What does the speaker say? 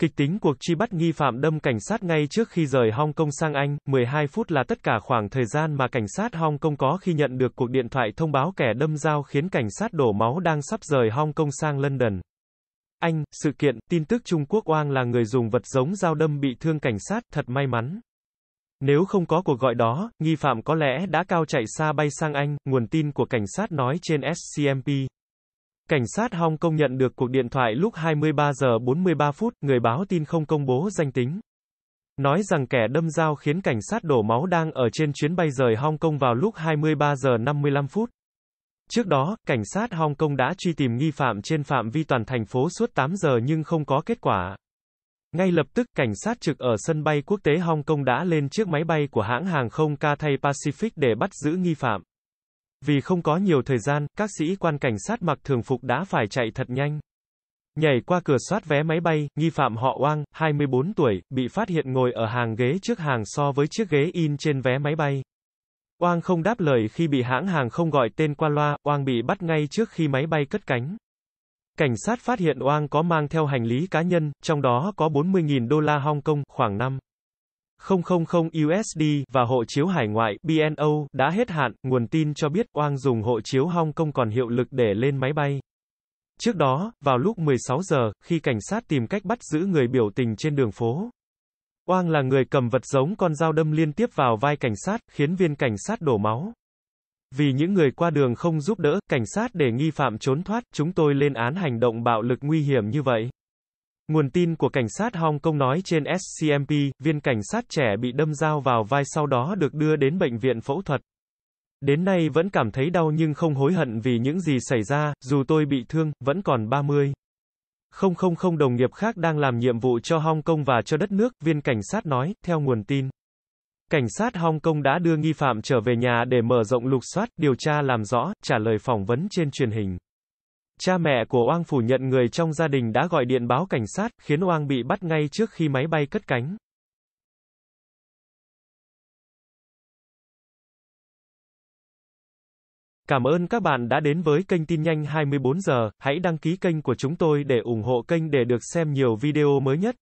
Kịch tính cuộc truy bắt nghi phạm đâm cảnh sát ngay trước khi rời Hong Kong sang Anh, 12 phút là tất cả khoảng thời gian mà cảnh sát Hong Kong có khi nhận được cuộc điện thoại thông báo kẻ đâm dao khiến cảnh sát đổ máu đang sắp rời Hong Kong sang London. Anh, sự kiện, tin tức Trung Quốc Oang là người dùng vật giống dao đâm bị thương cảnh sát, thật may mắn. Nếu không có cuộc gọi đó, nghi phạm có lẽ đã cao chạy xa bay sang Anh, nguồn tin của cảnh sát nói trên SCMP. Cảnh sát Hong Kong nhận được cuộc điện thoại lúc 23 giờ 43 phút, người báo tin không công bố danh tính. Nói rằng kẻ đâm dao khiến cảnh sát đổ máu đang ở trên chuyến bay rời Hong Kong vào lúc 23 giờ 55 phút. Trước đó, cảnh sát Hong Kong đã truy tìm nghi phạm trên phạm vi toàn thành phố suốt 8 giờ nhưng không có kết quả. Ngay lập tức, cảnh sát trực ở sân bay quốc tế Hong Kong đã lên chiếc máy bay của hãng hàng không Cathay Pacific để bắt giữ nghi phạm. Vì không có nhiều thời gian, các sĩ quan cảnh sát mặc thường phục đã phải chạy thật nhanh. Nhảy qua cửa soát vé máy bay, nghi phạm họ Oang, 24 tuổi, bị phát hiện ngồi ở hàng ghế trước hàng so với chiếc ghế in trên vé máy bay. Oang không đáp lời khi bị hãng hàng không gọi tên qua loa, Oang bị bắt ngay trước khi máy bay cất cánh. Cảnh sát phát hiện Oang có mang theo hành lý cá nhân, trong đó có 40.000 đô la Hong Kong, khoảng 5. 000 USD và hộ chiếu hải ngoại BNO đã hết hạn, nguồn tin cho biết Oang dùng hộ chiếu Hong Kong còn hiệu lực để lên máy bay. Trước đó, vào lúc 16 giờ, khi cảnh sát tìm cách bắt giữ người biểu tình trên đường phố, Oang là người cầm vật giống con dao đâm liên tiếp vào vai cảnh sát, khiến viên cảnh sát đổ máu. Vì những người qua đường không giúp đỡ, cảnh sát để nghi phạm trốn thoát, chúng tôi lên án hành động bạo lực nguy hiểm như vậy. Nguồn tin của cảnh sát Hong Kong nói trên SCMP, viên cảnh sát trẻ bị đâm dao vào vai sau đó được đưa đến bệnh viện phẫu thuật. Đến nay vẫn cảm thấy đau nhưng không hối hận vì những gì xảy ra, dù tôi bị thương, vẫn còn 30. Không không không đồng nghiệp khác đang làm nhiệm vụ cho Hong Kong và cho đất nước, viên cảnh sát nói, theo nguồn tin. Cảnh sát Hong Kong đã đưa nghi phạm trở về nhà để mở rộng lục soát, điều tra làm rõ, trả lời phỏng vấn trên truyền hình. Cha mẹ của Oang phủ nhận người trong gia đình đã gọi điện báo cảnh sát, khiến Oang bị bắt ngay trước khi máy bay cất cánh. Cảm ơn các bạn đã đến với kênh tin nhanh 24 giờ, hãy đăng ký kênh của chúng tôi để ủng hộ kênh để được xem nhiều video mới nhất.